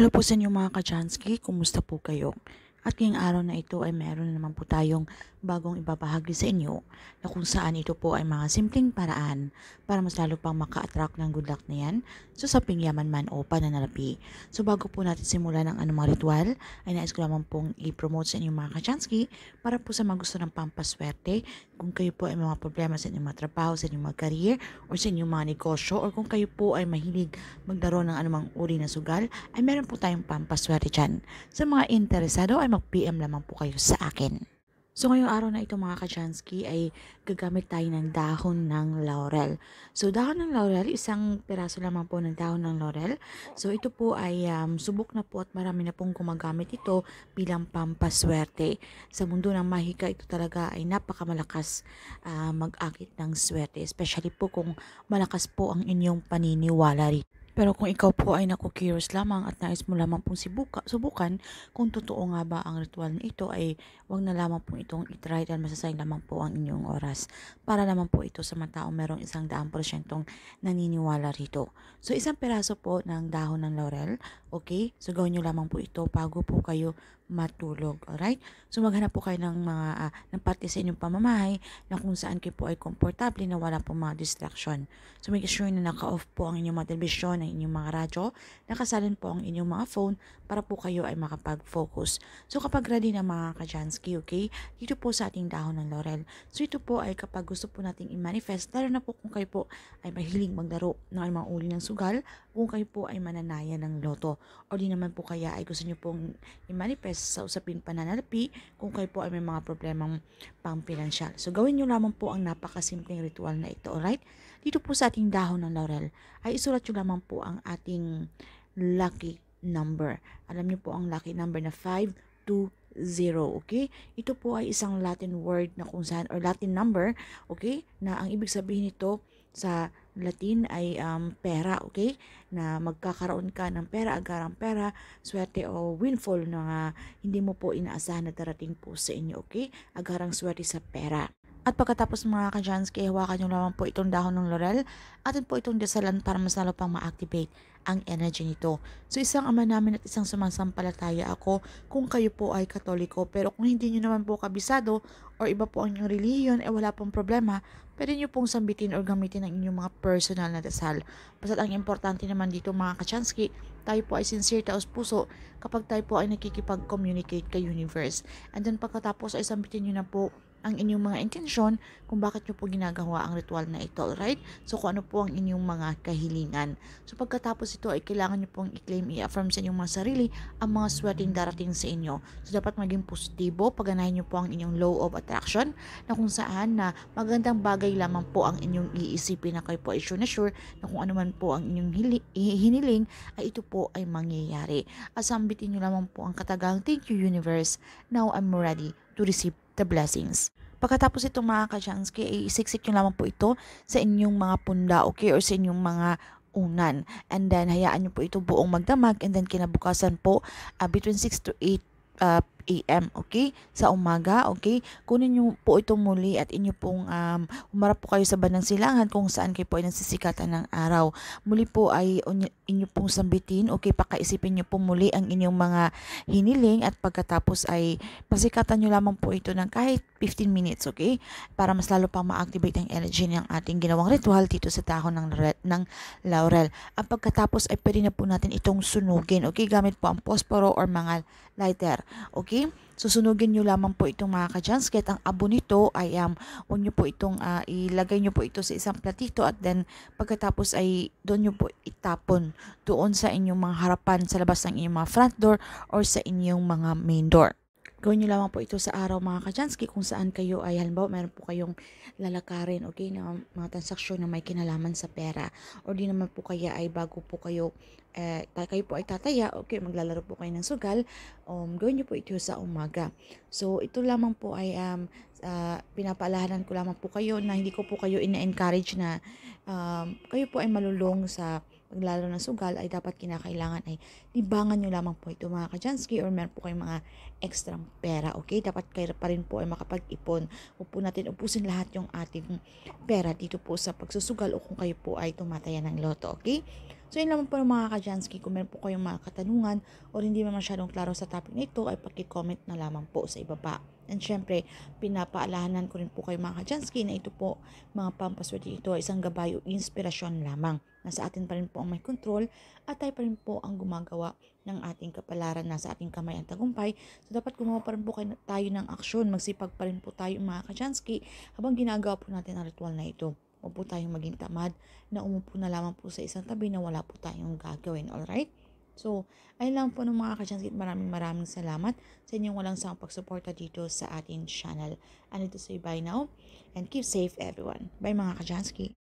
Hello po sa inyo mga Kajansky, kumusta po kayo? At ngayong araw na ito ay meron na naman po tayong bagong ibabahagi sa inyo na kung saan ito po ay mga simpleng paraan para mas lalo pang maka-attract ng good luck na yan so sa pingyaman man o pananalapi. So bago po natin simulan ang anumang ritual ay nais ko lamang pong i-promote sa inyo mga kachanski para po sa mga gusto ng pampaswerte kung kayo po ay may mga problema sa inyong mga trabaho, sa inyong mga career o sa inyong mga negosyo or kung kayo po ay mahilig magdaro ng anumang uri na sugal ay meron po tayong pampaswerte dyan. Sa mga interesado ay mag-PM lamang po kayo sa akin. So ngayong araw na ito mga kajansky ay gagamit tayo ng dahon ng laurel. So dahon ng laurel, isang piraso lamang po ng dahon ng laurel. So ito po ay um, subok na po at marami na pong gumagamit ito bilang pampaswerte. Sa mundo ng mahika, ito talaga ay napakamalakas uh, mag-akit ng swerte. Especially po kung malakas po ang inyong paniniwala rito. Pero kung ikaw po ay naku-curious lamang at nais mo lamang pong sibuka, subukan kung totoo nga ba ang ritual na ito ay wag na lamang po itong itry dahil masasayang lamang po ang inyong oras. Para naman po ito sa mga taong merong isang daan porsyentong naniniwala rito. So isang peraso po ng dahon ng laurel, okay? So gawin nyo lamang po ito bago po kayo matulog. Alright? So maghanap po kayo ng mga uh, ng parte sa inyong pamamahay na kung saan kayo po ay komportable na wala po mga distraction. So make sure na naka-off po ang inyong mga television, ang inyong mga radyo, nakasalin po ang inyong mga phone para po kayo ay makapag-focus. So kapag ready na mga kajansky, okay? Dito po sa ating dahon ng laurel. So ito po ay kapag gusto po nating i-manifest, lalo na po kung kayo po ay mahilig maglaro ng mga uli ng sugal, kung kayo po ay mananaya ng loto, o di naman po kaya ay gusto niyo pong i-manifest sa usapin pananalapi kung kayo po ay may mga problemang pang-financial. So gawin nyo lamang po ang napakasimpleng ritual na ito, alright? Dito po sa ating dahon ng laurel ay isulat nyo lamang po ang ating lucky number. Alam nyo po ang lucky number na 520 okay? Ito po ay isang Latin word na kung saan, or Latin number, okay? Na ang ibig sabihin nito sa Latin ay um, pera, okay? Na magkakaroon ka ng pera, agarang pera, swerte o windfall na uh, hindi mo po inaasahan na darating po sa inyo, okay? Agarang swerte sa pera. At pagkatapos mga kajansky, hawakan nyo lamang po itong dahon ng laurel at po itong dasalan para mas lalo pang ma-activate ang energy nito. So isang ama namin at isang sumasampalataya ako kung kayo po ay katoliko. Pero kung hindi nyo naman po kabisado or iba po ang inyong religion, eh wala pong problema, pwede nyo pong sambitin or gamitin ang inyong mga personal na dasal. Basta ang importante naman dito mga kachansky, tayo po ay sincere taos puso kapag tayo po ay nakikipag-communicate kay universe. And then pagkatapos ay sambitin nyo na po ang inyong mga intensyon kung bakit nyo po ginagawa ang ritual na ito, alright? So, kung ano po ang inyong mga kahilingan. So, pagkatapos ito ay kailangan nyo pong i-claim, i-affirm sa inyong mga sarili ang mga swerteng darating sa inyo. So, dapat maging positibo, pagganahin nyo po ang inyong law of attraction na kung saan na magandang bagay lamang po ang inyong iisipin na kayo po ay sure na sure na kung ano man po ang inyong hiniling ay ito po ay mangyayari. As some Bitbitin niyo lamang po ang katagang Thank you Universe. Now I'm ready to receive the blessings. Pagkatapos itong mga kajansky, ay isiksik nyo lamang po ito sa inyong mga punda, okay? Or sa inyong mga unan. And then, hayaan nyo po ito buong magdamag. And then, kinabukasan po, uh, between 6 to 8 uh, ah, a.m. Okay? Sa umaga, okay? Kunin niyo po ito muli at inyo pong um, umarap po kayo sa bandang silangan kung saan kayo po ay nagsisikatan ng araw. Muli po ay inyo pong sambitin, okay? Pakaisipin niyo po muli ang inyong mga hiniling at pagkatapos ay pasikatan niyo lamang po ito ng kahit 15 minutes, okay? Para mas lalo pang ma-activate ang energy ng ating ginawang ritual dito sa dahon ng, ng laurel. At pagkatapos ay pwede na po natin itong sunugin, okay? Gamit po ang posporo or mga lighter, okay? Okay? Susunugin nyo lamang po itong mga kajans. Kahit ang abo nito ay um, huwag nyo po itong uh, ilagay nyo po ito sa isang platito at then pagkatapos ay doon nyo po itapon doon sa inyong mga harapan sa labas ng inyong mga front door or sa inyong mga main door. Gawin nyo lamang po ito sa araw mga kajansky kung saan kayo ay halimbawa meron po kayong lalakarin okay, na mga transaksyon na may kinalaman sa pera or di naman po kaya ay bago po kayo eh, kayo po ay tataya okay, maglalaro po kayo ng sugal um, gawin nyo po ito sa umaga so ito lamang po ay um, uh, pinapaalahanan ko lamang po kayo na hindi ko po kayo ina-encourage na um, kayo po ay malulong sa paglalo ng sugal ay dapat kinakailangan ay libangan nyo lamang po ito mga kajansky or meron po kayong mga extra pera, okay? Dapat kayo pa rin po ay makapag-ipon. Huwag po natin upusin lahat yung ating pera dito po sa pagsusugal o kung kayo po ay tumataya ng loto, okay? So yun lamang po mga kajansky, kung meron po kayong mga katanungan o hindi man masyadong klaro sa topic na ito, ay pakicomment na lamang po sa ibaba. And syempre, pinapaalahanan ko rin po kayo mga kajansky na ito po, mga pampaswerte ito, isang gabayo, inspirasyon lamang. Nasa atin pa rin po ang may control at tayo pa rin po ang gumagawa ng ating kapalaran. Nasa ating kamay ang tagumpay. So dapat gumawa pa rin po tayo ng aksyon. Magsipag pa rin po tayo mga kajansky habang ginagawa po natin ang ritual na ito huwag po tayong maging tamad na umupo na lamang po sa isang tabi na wala po tayong gagawin, alright? So, ayun lang po ng mga kasyangkit. Maraming maraming salamat sa inyong walang sang pagsuporta dito sa ating channel. Ano ito say Bye Now and keep safe everyone. Bye mga kasyangkit.